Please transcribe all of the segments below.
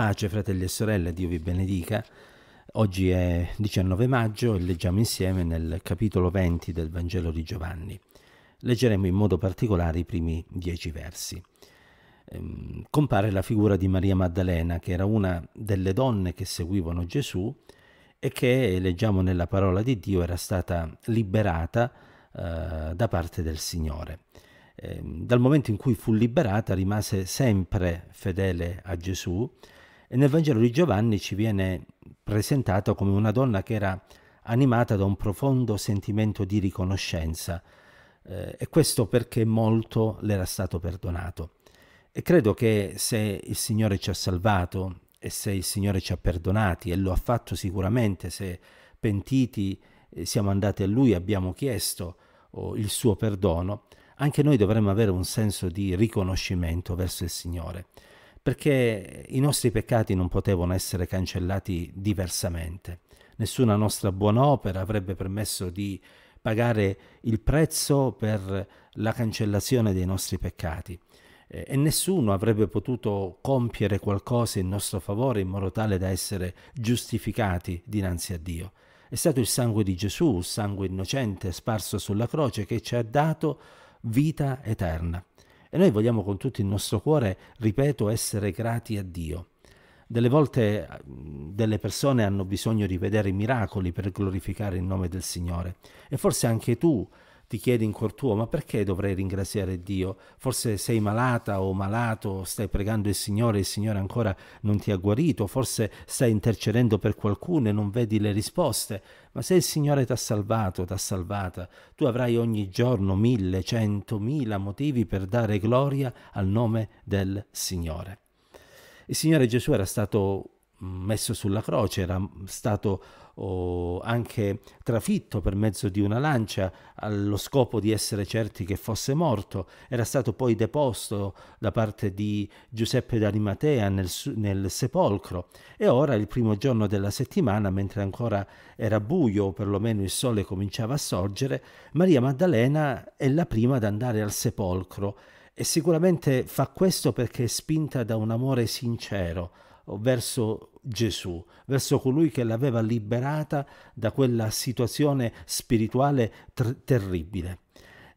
Pace fratelli e sorelle, Dio vi benedica. Oggi è 19 maggio e leggiamo insieme nel capitolo 20 del Vangelo di Giovanni. Leggeremo in modo particolare i primi dieci versi. Ehm, compare la figura di Maria Maddalena, che era una delle donne che seguivano Gesù e che, leggiamo nella parola di Dio, era stata liberata eh, da parte del Signore ehm, dal momento in cui fu liberata rimase sempre fedele a Gesù e nel Vangelo di Giovanni ci viene presentata come una donna che era animata da un profondo sentimento di riconoscenza eh, e questo perché molto le era stato perdonato. E credo che se il Signore ci ha salvato e se il Signore ci ha perdonati, e lo ha fatto sicuramente, se pentiti eh, siamo andati a Lui, e abbiamo chiesto oh, il suo perdono, anche noi dovremmo avere un senso di riconoscimento verso il Signore perché i nostri peccati non potevano essere cancellati diversamente. Nessuna nostra buona opera avrebbe permesso di pagare il prezzo per la cancellazione dei nostri peccati eh, e nessuno avrebbe potuto compiere qualcosa in nostro favore in modo tale da essere giustificati dinanzi a Dio. È stato il sangue di Gesù, il sangue innocente sparso sulla croce, che ci ha dato vita eterna. E noi vogliamo con tutto il nostro cuore, ripeto, essere grati a Dio. Delle volte mm, delle persone hanno bisogno di vedere i miracoli per glorificare il nome del Signore. E forse anche tu ti chiedi in cuor tuo, ma perché dovrei ringraziare Dio? Forse sei malata o malato, stai pregando il Signore e il Signore ancora non ti ha guarito, forse stai intercedendo per qualcuno e non vedi le risposte, ma se il Signore ti ha salvato, ti ha salvata, tu avrai ogni giorno mille, centomila motivi per dare gloria al nome del Signore. Il Signore Gesù era stato messo sulla croce, era stato oh, anche trafitto per mezzo di una lancia allo scopo di essere certi che fosse morto, era stato poi deposto da parte di Giuseppe d'Arimatea nel, nel sepolcro e ora il primo giorno della settimana, mentre ancora era buio o perlomeno il sole cominciava a sorgere, Maria Maddalena è la prima ad andare al sepolcro e sicuramente fa questo perché è spinta da un amore sincero, verso Gesù, verso colui che l'aveva liberata da quella situazione spirituale ter terribile.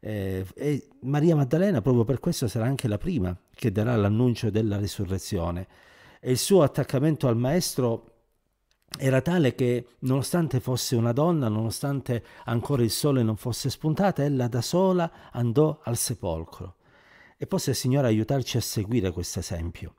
Eh, e Maria Maddalena proprio per questo sarà anche la prima che darà l'annuncio della risurrezione. E il suo attaccamento al Maestro era tale che nonostante fosse una donna, nonostante ancora il sole non fosse spuntato, ella da sola andò al sepolcro. E possa il Signore aiutarci a seguire questo esempio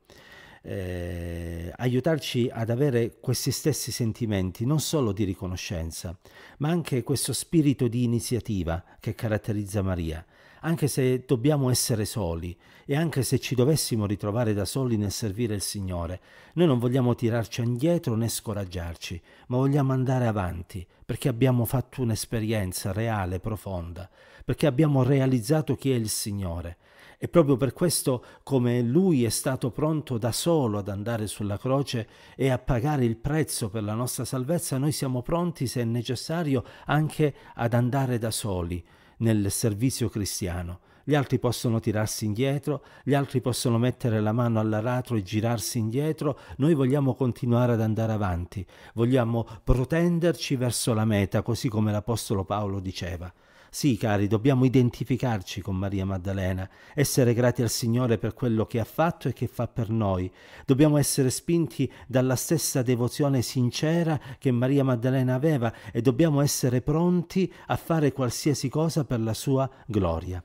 eh, aiutarci ad avere questi stessi sentimenti, non solo di riconoscenza, ma anche questo spirito di iniziativa che caratterizza Maria. Anche se dobbiamo essere soli e anche se ci dovessimo ritrovare da soli nel servire il Signore, noi non vogliamo tirarci indietro né scoraggiarci, ma vogliamo andare avanti perché abbiamo fatto un'esperienza reale, profonda, perché abbiamo realizzato chi è il Signore e proprio per questo come lui è stato pronto da solo ad andare sulla croce e a pagare il prezzo per la nostra salvezza, noi siamo pronti, se è necessario, anche ad andare da soli nel servizio cristiano. Gli altri possono tirarsi indietro, gli altri possono mettere la mano all'aratro e girarsi indietro, noi vogliamo continuare ad andare avanti, vogliamo protenderci verso la meta, così come l'Apostolo Paolo diceva. Sì, cari, dobbiamo identificarci con Maria Maddalena, essere grati al Signore per quello che ha fatto e che fa per noi. Dobbiamo essere spinti dalla stessa devozione sincera che Maria Maddalena aveva e dobbiamo essere pronti a fare qualsiasi cosa per la sua gloria.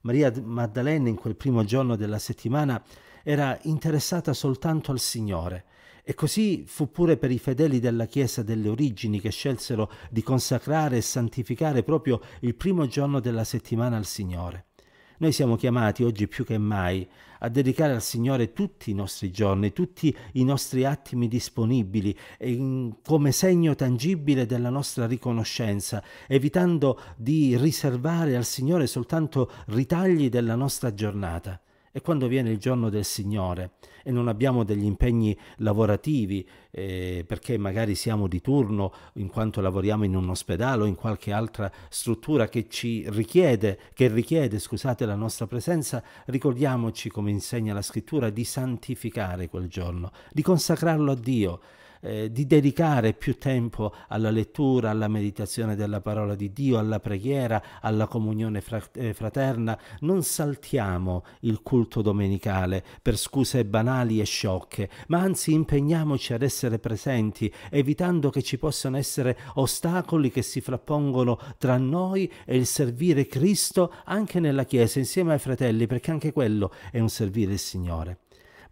Maria Maddalena in quel primo giorno della settimana era interessata soltanto al Signore e così fu pure per i fedeli della Chiesa delle origini che scelsero di consacrare e santificare proprio il primo giorno della settimana al Signore. Noi siamo chiamati oggi più che mai a dedicare al Signore tutti i nostri giorni, tutti i nostri attimi disponibili, come segno tangibile della nostra riconoscenza, evitando di riservare al Signore soltanto ritagli della nostra giornata. E quando viene il giorno del Signore e non abbiamo degli impegni lavorativi, eh, perché magari siamo di turno in quanto lavoriamo in un ospedale o in qualche altra struttura che ci richiede, che richiede scusate, la nostra presenza, ricordiamoci, come insegna la scrittura, di santificare quel giorno, di consacrarlo a Dio eh, di dedicare più tempo alla lettura, alla meditazione della parola di Dio, alla preghiera, alla comunione fra- eh, fraterna. Non saltiamo il culto domenicale per scuse banali e sciocche, ma anzi impegniamoci ad essere presenti, evitando che ci possano essere ostacoli che si frappongono tra noi e il servire Cristo anche nella Chiesa, insieme ai fratelli, perché anche quello è un servire il Signore.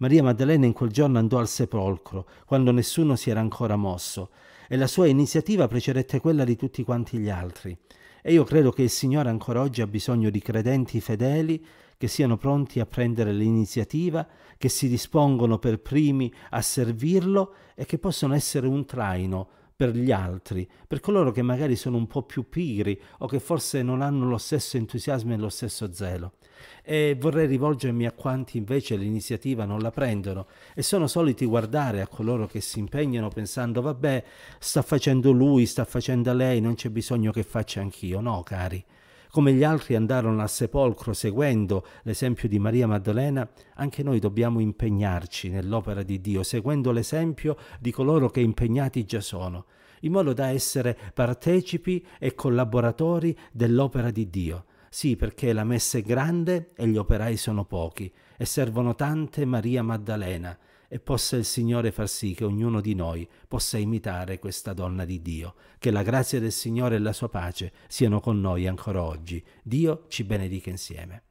Maria Maddalena in quel giorno andò al sepolcro, quando nessuno si era ancora mosso, e la sua iniziativa precedette quella di tutti quanti gli altri. E io credo che il Signore ancora oggi ha bisogno di credenti fedeli che siano pronti a prendere l'iniziativa, che si dispongono per primi a servirlo e che possono essere un traino per gli altri, per coloro che magari sono un po' più pigri o che forse non hanno lo stesso entusiasmo e lo stesso zelo. E vorrei rivolgermi a quanti invece l'iniziativa non la prendono e sono soliti guardare a coloro che si impegnano pensando vabbè sta facendo lui, sta facendo lei, non c'è bisogno che faccia anch'io. No, cari. Come gli altri andarono al sepolcro seguendo l'esempio di Maria Maddalena, anche noi dobbiamo impegnarci nell'opera di Dio, seguendo l'esempio di coloro che impegnati già sono, in modo da essere partecipi e collaboratori dell'opera di Dio. Sì, perché la messa è grande e gli operai sono pochi, e servono tante Maria Maddalena, e possa il Signore far sì che ognuno di noi possa imitare questa donna di Dio. Che la grazia del Signore e la sua pace siano con noi ancora oggi. Dio ci benedica insieme.